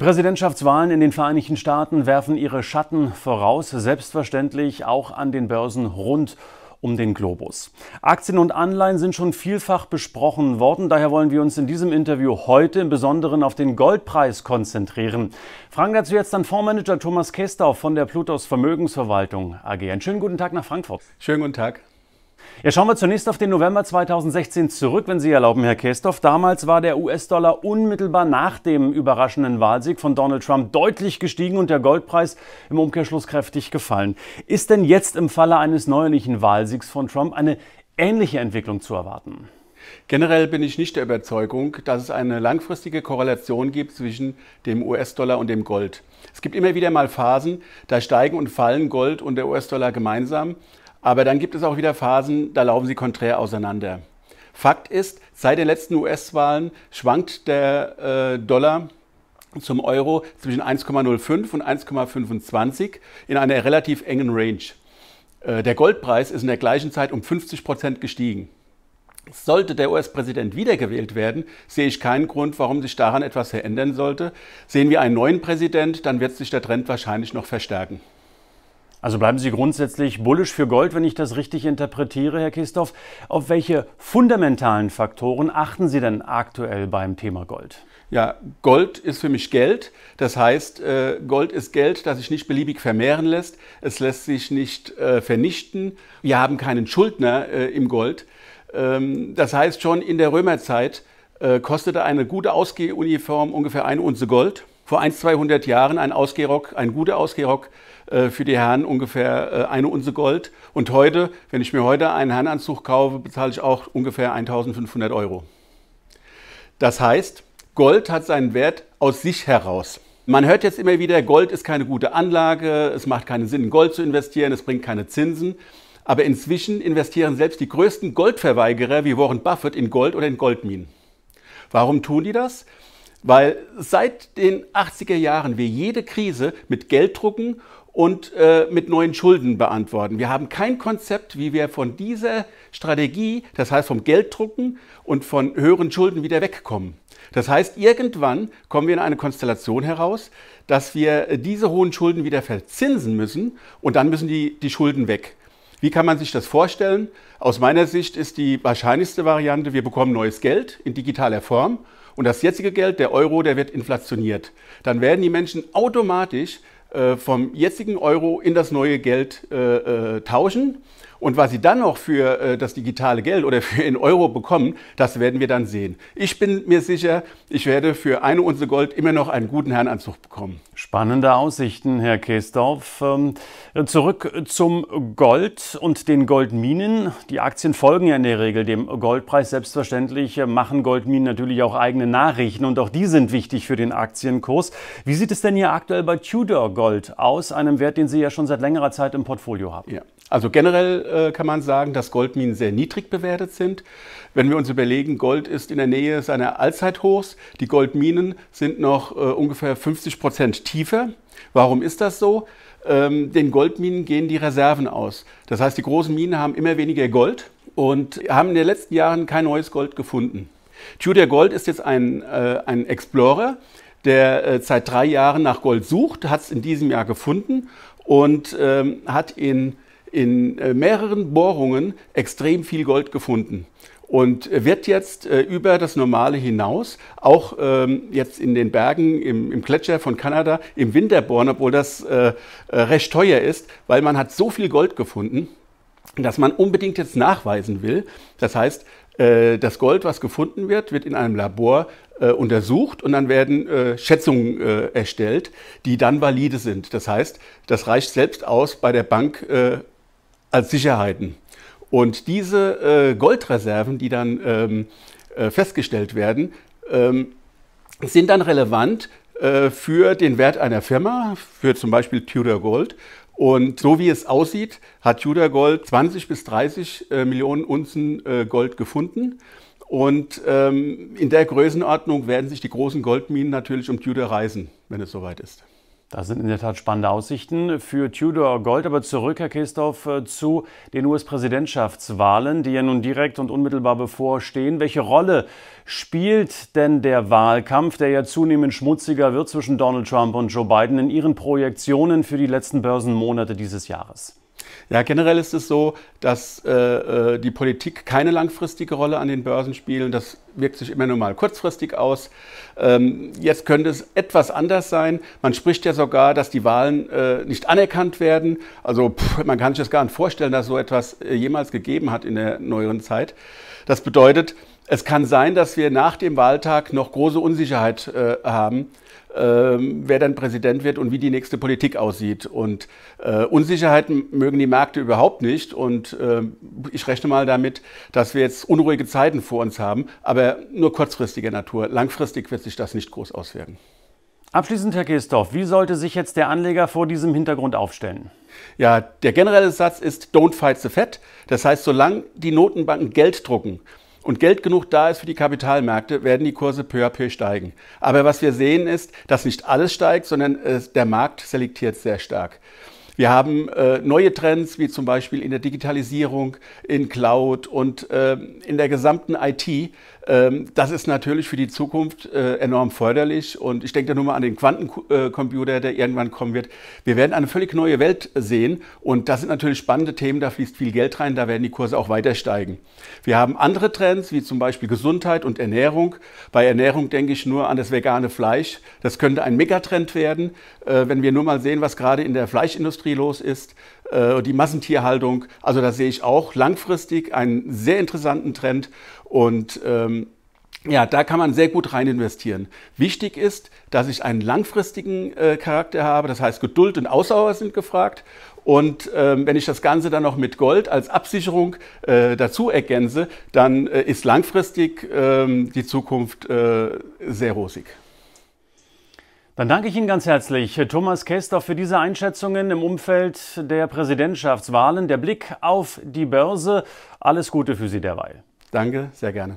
Die Präsidentschaftswahlen in den Vereinigten Staaten werfen ihre Schatten voraus, selbstverständlich auch an den Börsen rund um den Globus. Aktien und Anleihen sind schon vielfach besprochen worden, daher wollen wir uns in diesem Interview heute im Besonderen auf den Goldpreis konzentrieren. Fragen dazu jetzt an Fondsmanager Thomas Kestau von der Plutos Vermögensverwaltung AG. Einen schönen guten Tag nach Frankfurt. Schönen guten Tag. Ja, schauen wir zunächst auf den November 2016 zurück, wenn Sie erlauben, Herr Kestorf. Damals war der US-Dollar unmittelbar nach dem überraschenden Wahlsieg von Donald Trump deutlich gestiegen und der Goldpreis im Umkehrschluss kräftig gefallen. Ist denn jetzt im Falle eines neuerlichen Wahlsiegs von Trump eine ähnliche Entwicklung zu erwarten? Generell bin ich nicht der Überzeugung, dass es eine langfristige Korrelation gibt zwischen dem US-Dollar und dem Gold. Es gibt immer wieder mal Phasen, da steigen und fallen Gold und der US-Dollar gemeinsam. Aber dann gibt es auch wieder Phasen, da laufen sie konträr auseinander. Fakt ist, seit den letzten US-Wahlen schwankt der äh, Dollar zum Euro zwischen 1,05 und 1,25 in einer relativ engen Range. Äh, der Goldpreis ist in der gleichen Zeit um 50 Prozent gestiegen. Sollte der US-Präsident wiedergewählt werden, sehe ich keinen Grund, warum sich daran etwas verändern sollte. Sehen wir einen neuen Präsident, dann wird sich der Trend wahrscheinlich noch verstärken. Also bleiben Sie grundsätzlich bullisch für Gold, wenn ich das richtig interpretiere, Herr Kistorf. Auf welche fundamentalen Faktoren achten Sie denn aktuell beim Thema Gold? Ja, Gold ist für mich Geld. Das heißt, äh, Gold ist Geld, das sich nicht beliebig vermehren lässt. Es lässt sich nicht äh, vernichten. Wir haben keinen Schuldner äh, im Gold. Ähm, das heißt, schon in der Römerzeit kostete eine gute Ausgehuniform ungefähr eine Unze Gold vor 1, 200 Jahren ein Ausgehrock, ein guter Ausgehrock äh, für die Herren ungefähr äh, eine Unze Gold. Und heute, wenn ich mir heute einen Herrenanzug kaufe, bezahle ich auch ungefähr 1500 Euro. Das heißt, Gold hat seinen Wert aus sich heraus. Man hört jetzt immer wieder, Gold ist keine gute Anlage, es macht keinen Sinn, in Gold zu investieren, es bringt keine Zinsen. Aber inzwischen investieren selbst die größten Goldverweigerer wie Warren Buffett in Gold oder in Goldminen. Warum tun die das? Weil seit den 80er Jahren wir jede Krise mit Gelddrucken und äh, mit neuen Schulden beantworten. Wir haben kein Konzept, wie wir von dieser Strategie, das heißt vom Gelddrucken und von höheren Schulden wieder wegkommen. Das heißt, irgendwann kommen wir in eine Konstellation heraus, dass wir äh, diese hohen Schulden wieder verzinsen müssen und dann müssen die, die Schulden weg. Wie kann man sich das vorstellen? Aus meiner Sicht ist die wahrscheinlichste Variante, wir bekommen neues Geld in digitaler Form und das jetzige Geld, der Euro, der wird inflationiert. Dann werden die Menschen automatisch äh, vom jetzigen Euro in das neue Geld äh, äh, tauschen und was sie dann noch für äh, das digitale Geld oder für in Euro bekommen, das werden wir dann sehen. Ich bin mir sicher, ich werde für eine Unze Gold immer noch einen guten Herrenanzug bekommen. Spannende Aussichten, Herr Käsdorf. Ähm, zurück zum Gold und den Goldminen. Die Aktien folgen ja in der Regel dem Goldpreis. Selbstverständlich machen Goldminen natürlich auch eigene Nachrichten und auch die sind wichtig für den Aktienkurs. Wie sieht es denn hier aktuell bei Tudor Gold aus, einem Wert, den Sie ja schon seit längerer Zeit im Portfolio haben? Ja. Also generell äh, kann man sagen, dass Goldminen sehr niedrig bewertet sind. Wenn wir uns überlegen, Gold ist in der Nähe seiner Allzeithochs, die Goldminen sind noch äh, ungefähr 50 Prozent tiefer. Warum ist das so? Ähm, den Goldminen gehen die Reserven aus. Das heißt, die großen Minen haben immer weniger Gold und haben in den letzten Jahren kein neues Gold gefunden. Tudor Gold ist jetzt ein, äh, ein Explorer, der äh, seit drei Jahren nach Gold sucht, hat es in diesem Jahr gefunden und ähm, hat in in äh, mehreren Bohrungen extrem viel Gold gefunden und äh, wird jetzt äh, über das Normale hinaus auch ähm, jetzt in den Bergen im, im, Gletscher von Kanada im Winter bohren, obwohl das äh, äh, recht teuer ist, weil man hat so viel Gold gefunden, dass man unbedingt jetzt nachweisen will. Das heißt, äh, das Gold, was gefunden wird, wird in einem Labor untersucht und dann werden äh, Schätzungen äh, erstellt, die dann valide sind. Das heißt, das reicht selbst aus, bei der Bank äh, als Sicherheiten. Und diese äh, Goldreserven, die dann ähm, äh, festgestellt werden, ähm, sind dann relevant äh, für den Wert einer Firma, für zum Beispiel Tudor Gold. Und so wie es aussieht, hat Tudor Gold 20 bis 30 äh, Millionen Unzen äh, Gold gefunden. Und ähm, in der Größenordnung werden sich die großen Goldminen natürlich um Tudor reißen, wenn es soweit ist. Das sind in der Tat spannende Aussichten für Tudor Gold. Aber zurück, Herr Christoph, äh, zu den US-Präsidentschaftswahlen, die ja nun direkt und unmittelbar bevorstehen. Welche Rolle spielt denn der Wahlkampf, der ja zunehmend schmutziger wird zwischen Donald Trump und Joe Biden in Ihren Projektionen für die letzten Börsenmonate dieses Jahres? Ja, generell ist es so, dass äh, äh, die Politik keine langfristige Rolle an den Börsen spielt. Das wirkt sich immer nur mal kurzfristig aus. Ähm, jetzt könnte es etwas anders sein. Man spricht ja sogar, dass die Wahlen äh, nicht anerkannt werden. Also pff, man kann sich das gar nicht vorstellen, dass so etwas äh, jemals gegeben hat in der neueren Zeit. Das bedeutet, es kann sein, dass wir nach dem Wahltag noch große Unsicherheit äh, haben, ähm, wer dann Präsident wird und wie die nächste Politik aussieht. Und äh, Unsicherheiten mögen die Märkte überhaupt nicht. Und äh, ich rechne mal damit, dass wir jetzt unruhige Zeiten vor uns haben, aber nur kurzfristiger Natur. Langfristig wird sich das nicht groß auswirken. Abschließend, Herr Geestorf, wie sollte sich jetzt der Anleger vor diesem Hintergrund aufstellen? Ja, der generelle Satz ist Don't fight the Fed. Das heißt, solange die Notenbanken Geld drucken, und Geld genug da ist für die Kapitalmärkte, werden die Kurse peu à peu steigen. Aber was wir sehen ist, dass nicht alles steigt, sondern äh, der Markt selektiert sehr stark. Wir haben äh, neue Trends, wie zum Beispiel in der Digitalisierung, in Cloud und äh, in der gesamten IT, ähm, das ist natürlich für die Zukunft äh, enorm förderlich. Und ich denke da nur mal an den Quantencomputer, der irgendwann kommen wird. Wir werden eine völlig neue Welt sehen. Und das sind natürlich spannende Themen. Da fließt viel Geld rein. Da werden die Kurse auch weiter steigen. Wir haben andere Trends, wie zum Beispiel Gesundheit und Ernährung. Bei Ernährung denke ich nur an das vegane Fleisch. Das könnte ein Megatrend werden. Äh, wenn wir nur mal sehen, was gerade in der Fleischindustrie los ist, äh, die Massentierhaltung. Also da sehe ich auch langfristig einen sehr interessanten Trend und ähm, ja, da kann man sehr gut rein investieren. Wichtig ist, dass ich einen langfristigen äh, Charakter habe, das heißt Geduld und Ausdauer sind gefragt. Und ähm, wenn ich das Ganze dann noch mit Gold als Absicherung äh, dazu ergänze, dann äh, ist langfristig ähm, die Zukunft äh, sehr rosig. Dann danke ich Ihnen ganz herzlich, Thomas Kester, für diese Einschätzungen im Umfeld der Präsidentschaftswahlen. Der Blick auf die Börse. Alles Gute für Sie derweil. Danke, sehr gerne.